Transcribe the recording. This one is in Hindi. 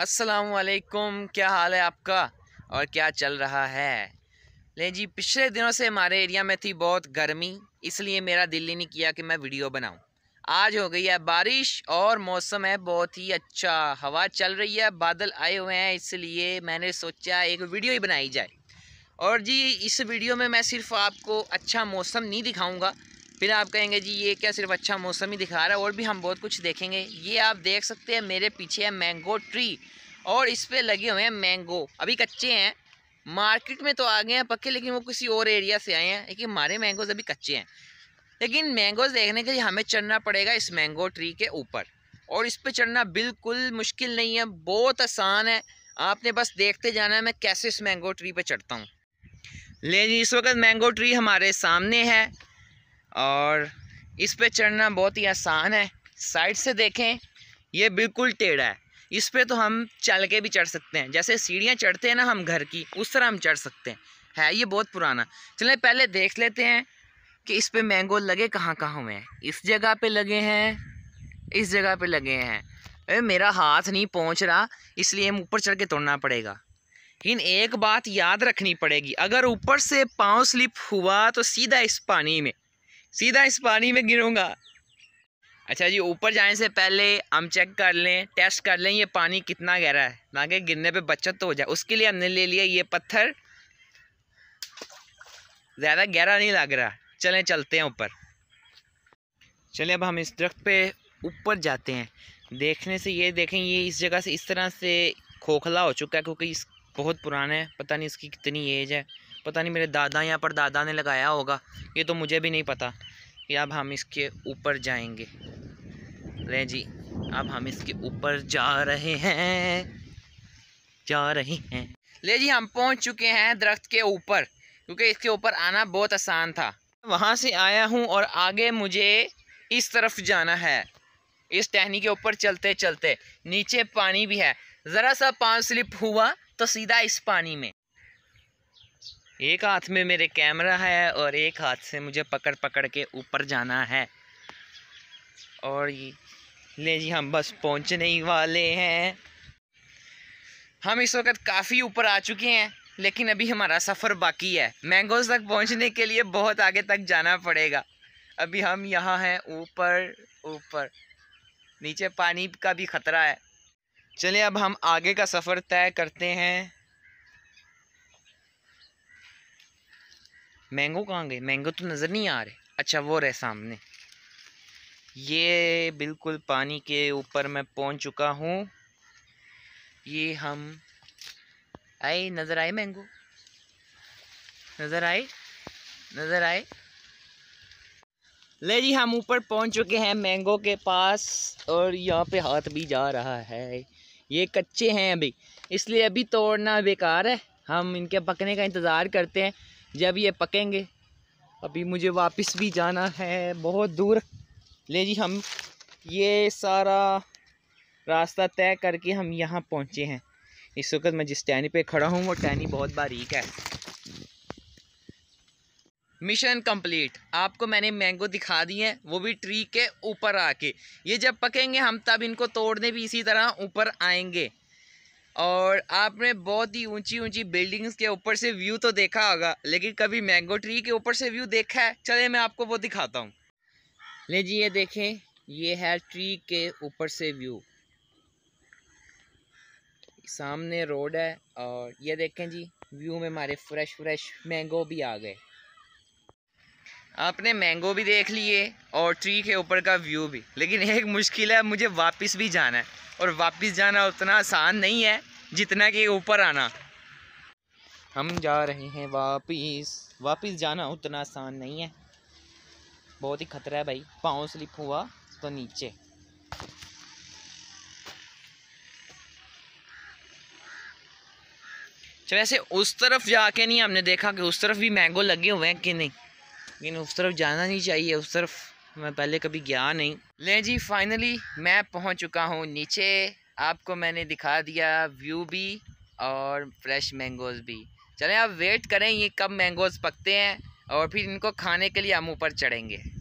असलकुम क्या हाल है आपका और क्या चल रहा है ले जी पिछले दिनों से हमारे एरिया में थी बहुत गर्मी इसलिए मेरा दिल ही नहीं किया कि मैं वीडियो बनाऊं आज हो गई है बारिश और मौसम है बहुत ही अच्छा हवा चल रही है बादल आए हुए हैं इसलिए मैंने सोचा एक वीडियो ही बनाई जाए और जी इस वीडियो में मैं सिर्फ आपको अच्छा मौसम नहीं दिखाऊँगा फिर आप कहेंगे जी ये क्या सिर्फ अच्छा मौसम ही दिखा रहा है और भी हम बहुत कुछ देखेंगे ये आप देख सकते हैं मेरे पीछे है मैंगो ट्री और इस पर लगे हुए हैं मैंगो अभी कच्चे हैं मार्केट में तो आ गए हैं पक्के लेकिन वो किसी और एरिया से आए हैं लेकिन हमारे मैंगोज़ अभी कच्चे हैं लेकिन मैंगोज़ देखने के लिए हमें चढ़ना पड़ेगा इस मैंगो ट्री के ऊपर और इस पर चढ़ना बिल्कुल मुश्किल नहीं है बहुत आसान है आपने बस देखते जाना है मैं कैसे इस मैंगो ट्री पर चढ़ता हूँ ले जी इस वक्त मैंगो ट्री हमारे सामने है और इस पे चढ़ना बहुत ही आसान है साइड से देखें ये बिल्कुल टेढ़ा है इस पर तो हम चल के भी चढ़ सकते हैं जैसे सीढ़ियाँ चढ़ते हैं ना हम घर की उस तरह हम चढ़ सकते हैं है ये बहुत पुराना चलें पहले देख लेते हैं कि इस पर मैंगो लगे कहाँ कहाँ हुए हैं इस जगह पे लगे हैं इस जगह पे लगे हैं अरे मेरा हाथ नहीं पहुँच रहा इसलिए हम ऊपर चढ़ के तोड़ना पड़ेगा लेकिन एक बात याद रखनी पड़ेगी अगर ऊपर से पाँव स्लिप हुआ तो सीधा इस पानी में सीधा इस पानी में गिरूँगा अच्छा जी ऊपर जाने से पहले हम चेक कर लें टेस्ट कर लें ये पानी कितना गहरा है ना कि गिरने पे बचत तो हो जाए उसके लिए हमने ले लिया ये पत्थर ज़्यादा गहरा नहीं लग रहा चलें चलते हैं ऊपर चलें अब हम इस दरख्त पे ऊपर जाते हैं देखने से ये देखें ये इस जगह से इस तरह से खोखला हो चुका है क्योंकि इस बहुत पुराना है पता नहीं इसकी कितनी एज है पता नहीं मेरे दादा या पर दादा ने लगाया होगा ये तो मुझे भी नहीं पता कि अब हम इसके ऊपर जाएंगे रे जी अब हम इसके ऊपर जा रहे हैं जा रहे हैं ले जी हम पहुंच चुके हैं दरख्त के ऊपर क्योंकि इसके ऊपर आना बहुत आसान था वहां से आया हूँ और आगे मुझे इस तरफ जाना है इस टहनी के ऊपर चलते चलते नीचे पानी भी है ज़रा सा पान स्लिप हुआ तो सीधा इस पानी में एक हाथ में मेरे कैमरा है और एक हाथ से मुझे पकड़ पकड़ के ऊपर जाना है और ले जी हम बस पहुंचने ही वाले हैं हम इस वक्त काफ़ी ऊपर आ चुके हैं लेकिन अभी हमारा सफ़र बाकी है मैंगोज तक पहुंचने के लिए बहुत आगे तक जाना पड़ेगा अभी हम यहाँ हैं ऊपर ऊपर नीचे पानी का भी ख़तरा है चलिए अब हम आगे का सफ़र तय करते हैं मैंगो कहाँ गए मैंगो तो नज़र नहीं आ रहे अच्छा वो रहे सामने ये बिल्कुल पानी के ऊपर मैं पहुंच चुका हूँ ये हम आए नज़र आए मैंगो नज़र आए नज़र आए ले जी हम ऊपर पहुंच चुके हैं मैंगो के पास और यहाँ पे हाथ भी जा रहा है ये कच्चे हैं अभी इसलिए अभी तोड़ना बेकार है हम इनके पकने का इंतज़ार करते हैं जब ये पकेंगे अभी मुझे वापस भी जाना है बहुत दूर ले जी हम ये सारा रास्ता तय करके हम यहाँ पहुँचे हैं इस वक्त मैं जिस टहनी पे खड़ा हूँ वो टहनी बहुत बारीक है मिशन कंप्लीट आपको मैंने मैंगो दिखा दी हैं वो भी ट्री के ऊपर आके ये जब पकेंगे हम तब इनको तोड़ने भी इसी तरह ऊपर आएंगे और आपने बहुत ही ऊंची ऊंची बिल्डिंग्स के ऊपर से व्यू तो देखा होगा लेकिन कभी मैंगो ट्री के ऊपर से व्यू देखा है चले मैं आपको वो दिखाता हूँ ले जी ये देखें ये है ट्री के ऊपर से व्यू सामने रोड है और ये देखें जी व्यू में हमारे फ्रेश फ्रेश मैंगो भी आ गए आपने मैंगो भी देख लिए और ट्री के ऊपर का व्यू भी लेकिन एक मुश्किल है मुझे वापस भी जाना है और वापस जाना उतना आसान नहीं है जितना कि ऊपर आना हम जा रहे हैं वापिस वापिस जाना उतना आसान नहीं है बहुत ही खतरा है भाई पाँव स्लिप हुआ तो नीचे वैसे उस तरफ जाके नहीं हमने देखा कि उस तरफ भी मैंगो लगे हुए हैं कि नहीं लेकिन उस तरफ जाना नहीं चाहिए उस तरफ मैं पहले कभी गया नहीं ले जी फाइनली मैं पहुंच चुका हूं नीचे आपको मैंने दिखा दिया व्यू भी और फ्रेश मैंगोज़ भी चलें आप वेट करें ये कब मैंगोज़ पकते हैं और फिर इनको खाने के लिए हम ऊपर चढ़ेंगे